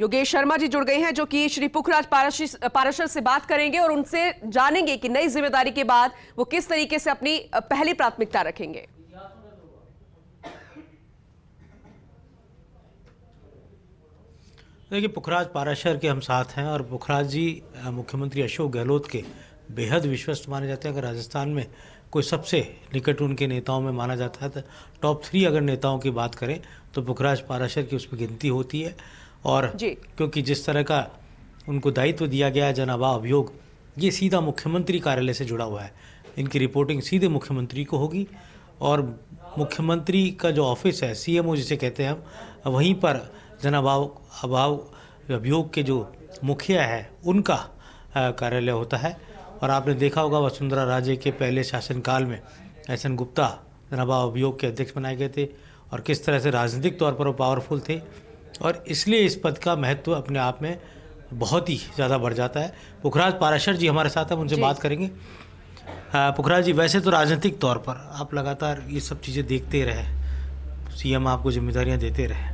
योगेश शर्मा जी जुड़ गए हैं जो कि श्री पुखराज पाराशर से बात करेंगे और उनसे जानेंगे कि नई जिम्मेदारी के बाद वो किस तरीके से अपनी पहली प्राथमिकता रखेंगे देखिए पुखराज पाराशर के हम साथ हैं और पुखराज जी मुख्यमंत्री अशोक गहलोत के बेहद विश्वस्त माने जाते हैं अगर राजस्थान में कोई सबसे निकट उनके नेताओं में माना जाता है तो टॉप थ्री अगर नेताओं की बात करें तो पुखराज पाराशर की उसमें गिनती होती है और क्योंकि जिस तरह का उनको दायित्व दिया गया है जनाबा अभियोग ये सीधा मुख्यमंत्री कार्यालय से जुड़ा हुआ है इनकी रिपोर्टिंग सीधे मुख्यमंत्री को होगी और मुख्यमंत्री का जो ऑफिस है सीएमओ जिसे कहते हैं हम वहीं पर जनाभाव अभाव अभियोग के जो मुखिया है उनका कार्यालय होता है और आपने देखा होगा वसुंधरा राजे के पहले शासनकाल में एस एन गुप्ता जनाबा अभियोग के अध्यक्ष बनाए गए थे और किस तरह से राजनीतिक तौर पर वो पावरफुल थे और इसलिए इस पद का महत्व अपने आप में बहुत ही ज़्यादा बढ़ जाता है पुखराज पाराशर जी हमारे साथ हम उनसे बात करेंगे पुखराज जी वैसे तो राजनीतिक तौर पर आप लगातार ये सब चीज़ें देखते रहे सीएम आपको जिम्मेदारियां देते रहे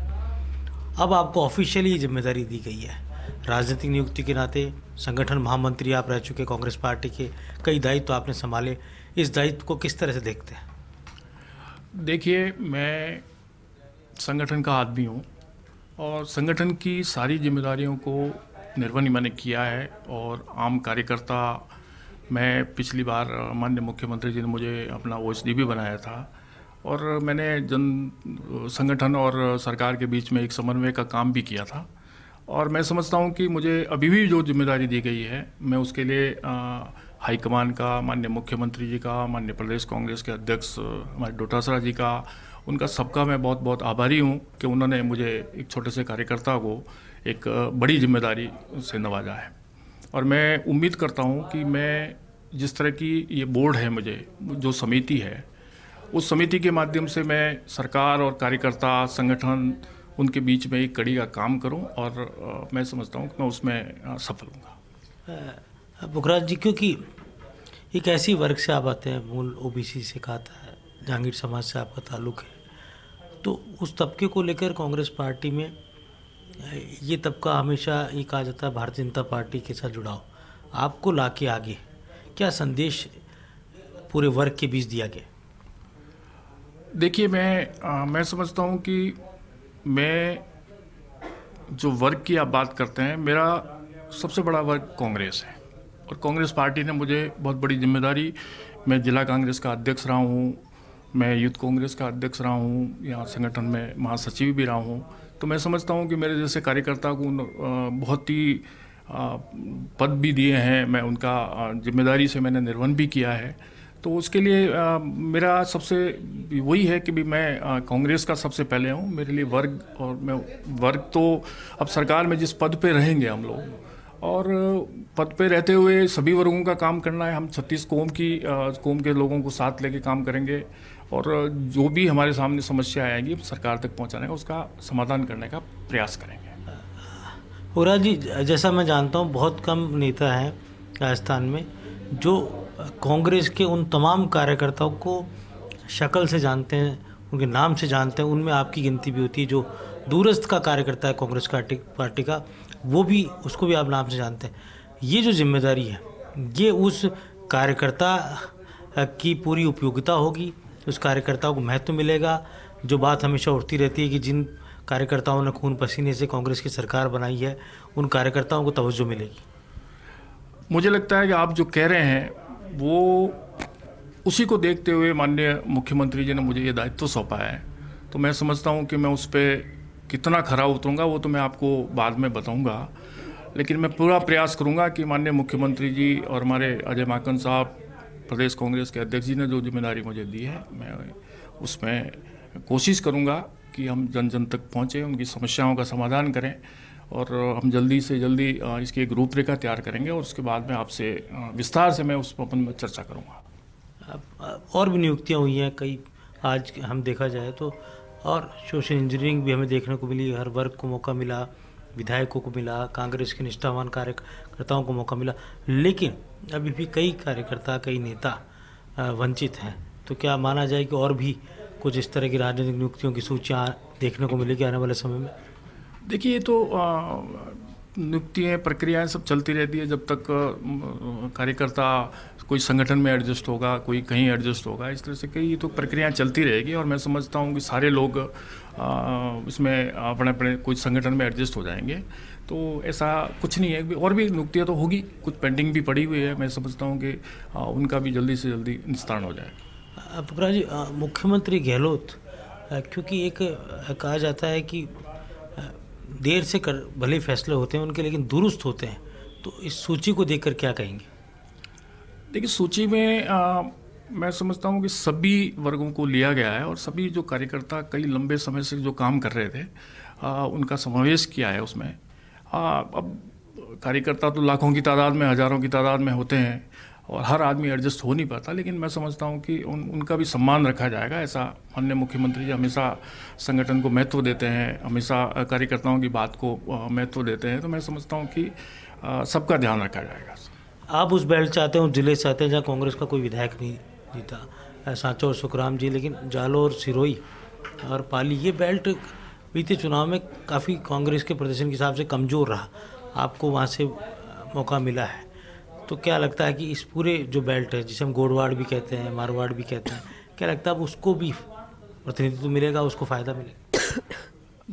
अब आपको ऑफिशियली जिम्मेदारी दी गई है राजनीतिक नियुक्ति के नाते संगठन महामंत्री आप रह चुके कांग्रेस पार्टी के कई दायित्व तो आपने संभाले इस दायित्व को किस तरह से देखते हैं देखिए मैं संगठन का आदमी हूँ और संगठन की सारी जिम्मेदारियों को निर्वहन मैंने किया है और आम कार्यकर्ता मैं पिछली बार माननीय मुख्यमंत्री जी ने मुझे अपना ओ भी बनाया था और मैंने जन संगठन और सरकार के बीच में एक समन्वय का काम भी किया था और मैं समझता हूँ कि मुझे अभी भी जो जिम्मेदारी दी गई है मैं उसके लिए हाईकमान का माननीय मुख्यमंत्री जी का माननीय प्रदेश कांग्रेस के अध्यक्ष हमारे डोटासरा जी का उनका सबका मैं बहुत बहुत आभारी हूँ कि उन्होंने मुझे एक छोटे से कार्यकर्ता को एक बड़ी जिम्मेदारी से नवाजा है और मैं उम्मीद करता हूँ कि मैं जिस तरह की ये बोर्ड है मुझे जो समिति है उस समिति के माध्यम से मैं सरकार और कार्यकर्ता संगठन उनके बीच में एक कड़ी का काम करूं और मैं समझता हूं कि मैं उसमें सफल हूँ बुखराज जी क्योंकि एक ऐसी वर्ग से आप आते हैं मूल ओबीसी से कहा था जहांगीर समाज से आपका ताल्लुक है तो उस तबके को लेकर कांग्रेस पार्टी में ये तबका हमेशा ये कहा जाता है भारतीय जनता पार्टी के साथ जुड़ाव आपको ला के आगे क्या संदेश पूरे वर्ग के बीच दिया गया देखिए मैं आ, मैं समझता हूँ कि मैं जो वर्ग की आप बात करते हैं मेरा सबसे बड़ा वर्ग कांग्रेस है और कांग्रेस पार्टी ने मुझे बहुत बड़ी जिम्मेदारी मैं जिला कांग्रेस का अध्यक्ष रहा हूँ मैं यूथ कांग्रेस का अध्यक्ष रहा हूँ यहाँ संगठन में महासचिव भी रहा हूँ तो मैं समझता हूँ कि मेरे जैसे कार्यकर्ता को बहुत ही पद भी दिए हैं मैं उनका जिम्मेदारी से मैंने निर्वहन भी किया है तो उसके लिए मेरा सबसे वही है कि भी मैं कांग्रेस का सबसे पहले हूँ मेरे लिए वर्ग और मैं वर्ग तो अब सरकार में जिस पद पे रहेंगे हम लोग और पद पे रहते हुए सभी वर्गों का काम करना है हम छत्तीस कोम की कोम के लोगों को साथ लेके काम करेंगे और जो भी हमारे सामने समस्या आएगी सरकार तक पहुंचाने का उसका समाधान करने का प्रयास करेंगे होरा जी जैसा मैं जानता हूँ बहुत कम नेता हैं राजस्थान में जो कांग्रेस के उन तमाम कार्यकर्ताओं को शक्ल से जानते हैं उनके नाम से जानते हैं उनमें आपकी गिनती भी होती है जो दूरस्थ का कार्यकर्ता है कांग्रेस पार्टी पार्टी का वो भी उसको भी आप नाम से जानते हैं ये जो जिम्मेदारी है ये उस कार्यकर्ता की पूरी उपयोगिता होगी उस कार्यकर्ताओं को महत्व मिलेगा जो बात हमेशा उठती रहती है कि जिन कार्यकर्ताओं ने खून पसीने से कांग्रेस की सरकार बनाई है उन कार्यकर्ताओं को तवज्जो मिलेगी मुझे लगता है कि आप जो कह रहे हैं वो उसी को देखते हुए माननीय मुख्यमंत्री जी ने मुझे ये दायित्व तो सौंपा है तो मैं समझता हूँ कि मैं उस पर कितना खरा उतरूँगा वो तो मैं आपको बाद में बताऊँगा लेकिन मैं पूरा प्रयास करूँगा कि माननीय मुख्यमंत्री जी और हमारे अजय माकन साहब प्रदेश कांग्रेस के अध्यक्ष जी ने जो जिम्मेदारी मुझे दी है मैं उसमें कोशिश करूँगा कि हम जन जन तक पहुँचें उनकी समस्याओं का समाधान करें और हम जल्दी से जल्दी इसकी एक रूपरेखा तैयार करेंगे और उसके बाद में आपसे विस्तार से मैं उस पर में चर्चा करूँगा और भी नियुक्तियाँ हुई हैं कई आज हम देखा जाए तो और सोशल इंजीनियरिंग भी हमें देखने को मिली हर वर्ग को मौका मिला विधायकों को मिला कांग्रेस के निष्ठावान कार्यकर्ताओं को मौका मिला लेकिन अभी भी कई कार्यकर्ता कई नेता वंचित हैं तो क्या माना जाए कि और भी कुछ इस तरह की राजनीतिक नियुक्तियों की सूचियाँ देखने को मिलेगी आने वाले समय में देखिए ये तो आ, नियुक्तियाँ प्रक्रियाएं सब चलती रहती है जब तक कार्यकर्ता कोई संगठन में एडजस्ट होगा कोई कहीं एडजस्ट होगा इस तरह से कई तो प्रक्रियाएं चलती रहेगी और मैं समझता हूँ कि सारे लोग इसमें अपने अपने कोई संगठन में एडजस्ट हो जाएंगे तो ऐसा कुछ नहीं है और भी नियुक्तियाँ तो होगी कुछ पेंडिंग भी पड़ी हुई है मैं समझता हूँ कि उनका भी जल्दी से जल्दी निस्तारण हो जाए पुखरा जी मुख्यमंत्री गहलोत क्योंकि एक कहा जाता है कि देर से कर भले फैसले होते हैं उनके लेकिन दुरुस्त होते हैं तो इस सूची को देखकर क्या कहेंगे देखिए सूची में आ, मैं समझता हूँ कि सभी वर्गों को लिया गया है और सभी जो कार्यकर्ता कई लंबे समय से जो काम कर रहे थे आ, उनका समावेश किया है उसमें आ, अब कार्यकर्ता तो लाखों की तादाद में हज़ारों की तादाद में होते हैं और हर आदमी एडजस्ट हो नहीं पाता लेकिन मैं समझता हूँ कि उन उनका भी सम्मान रखा जाएगा ऐसा अन्य मुख्यमंत्री जी हमेशा संगठन को महत्व देते हैं हमेशा कार्यकर्ताओं की बात को महत्व देते हैं तो मैं समझता हूँ कि सबका ध्यान रखा जाएगा आप उस बेल्ट चाहते उस जिले चाहते हैं जहाँ कांग्रेस का कोई विधायक नहीं जीता सांचो और सुखराम जी लेकिन जालो और सिरोई और पाली ये बेल्ट बीते चुनाव में काफ़ी कांग्रेस के प्रदर्शन के हिसाब से कमज़ोर रहा आपको वहाँ से मौका मिला है तो क्या लगता है कि इस पूरे जो बेल्ट है जिसे हम गोडवाड़ भी कहते हैं मारवाड़ भी कहते हैं क्या लगता है अब उसको भी प्रतिनिधित्व मिलेगा उसको फ़ायदा मिलेगा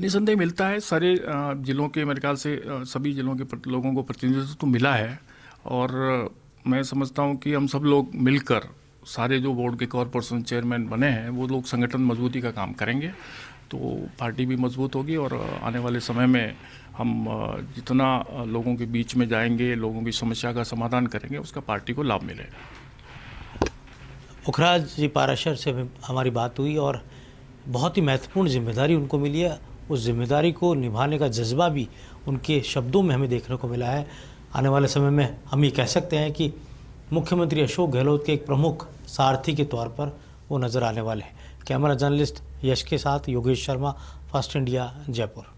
निसंदेह मिलता है सारे ज़िलों के मेरे ख्याल से सभी ज़िलों के लोगों को प्रतिनिधित्व तो मिला है और मैं समझता हूँ कि हम सब लोग मिलकर सारे जो बोर्ड के कॉरपोरेशन चेयरमैन बने हैं वो लोग संगठन मजबूती का काम करेंगे तो पार्टी भी मजबूत होगी और आने वाले समय में हम जितना लोगों के बीच में जाएंगे लोगों की समस्या का समाधान करेंगे उसका पार्टी को लाभ मिलेगा पुखराज जी पाराशर से हमारी बात हुई और बहुत ही महत्वपूर्ण जिम्मेदारी उनको मिली है उस जिम्मेदारी को निभाने का जज्बा भी उनके शब्दों में हमें देखने को मिला है आने वाले समय में हम ये कह सकते हैं कि मुख्यमंत्री अशोक गहलोत के एक प्रमुख सारथी के तौर पर वो नज़र आने वाले हैं कैमरा जर्नलिस्ट यश के साथ योगेश शर्मा फर्स्ट इंडिया जयपुर